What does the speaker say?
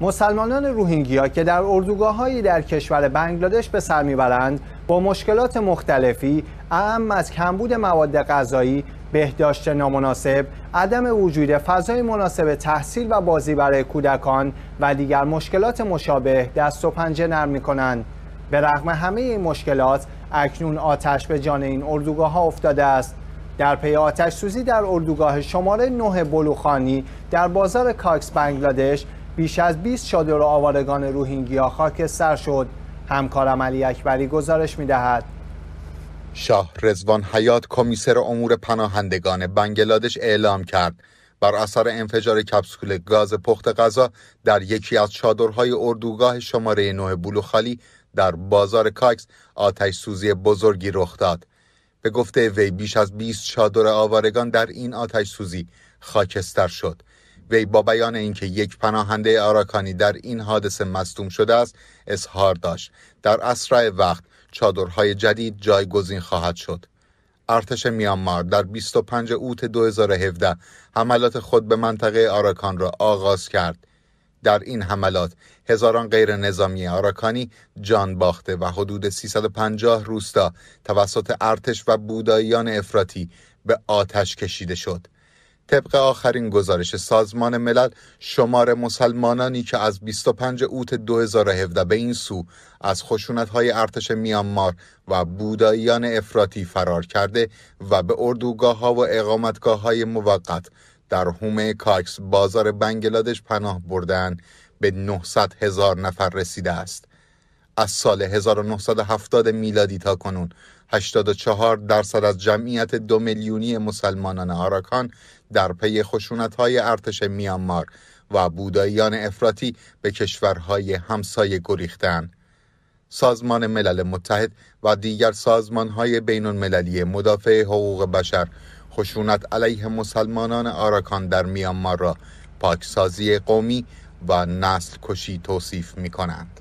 مسلمانان روهینگیا که در اردوگاههایی در کشور بنگلادش به سر میبرند با مشکلات مختلفی اهم از کمبود مواد غذایی بهداشت نامناسب عدم وجود فضای مناسب تحصیل و بازی برای کودکان و دیگر مشکلات مشابه دست و پنجه نرم میکنند به رغم همه این مشکلات اکنون آتش به جان این اردوگاه ها افتاده است در پی آتش سوزی در اردوگاه شماره 9 بلوخانی در بازار کاکس بنگلادش بیش از 20 چادر آوارگان روهینگیا خاکستر شد همکارم علی اکبری گزارش دهد. شاه رزوان حیات کمیسر امور پناهندگان بنگلادش اعلام کرد بر اثر انفجار کپسول گاز پخت غذا در یکی از چادرهای اردوگاه شماره 9 بلوخالی در بازار کاکس آتش سوزی بزرگی رخ داد به گفته وی بیش از 20 چادر آوارگان در این آتش سوزی خاکستر شد وی با بیان اینکه یک پناهنده آراکانی در این حادثه مصدوم شده است اظهار داشت در اسرع وقت چادرهای جدید جایگزین خواهد شد ارتش میانمار در 25 اوت 2017 حملات خود به منطقه آراکان را آغاز کرد در این حملات هزاران غیر نظامی آراکانی جان باخته و حدود 350 روستا توسط ارتش و بوداییان افراطی به آتش کشیده شد طبق آخرین گزارش سازمان ملل شمار مسلمانانی که از 25 اوت 2017 به این سو از های ارتش میانمار و بوداییان افراطی فرار کرده و به اردوگاه ها و اقامتگاه های موقت در هومه کاکس بازار بنگلادش پناه بردن به 900 هزار نفر رسیده است. از سال 1970 میلادی تا کنون 84 درصد از جمعیت دو میلیونی مسلمانان آراکان در پی های ارتش میانمار و بوداییان افراطی به کشورهای همسایه گریختن. سازمان ملل متحد و دیگر های بین المللی مدافع حقوق بشر خشونت علیه مسلمانان آراکان در میانمار را پاکسازی قومی و نسل کشی توصیف می کنند.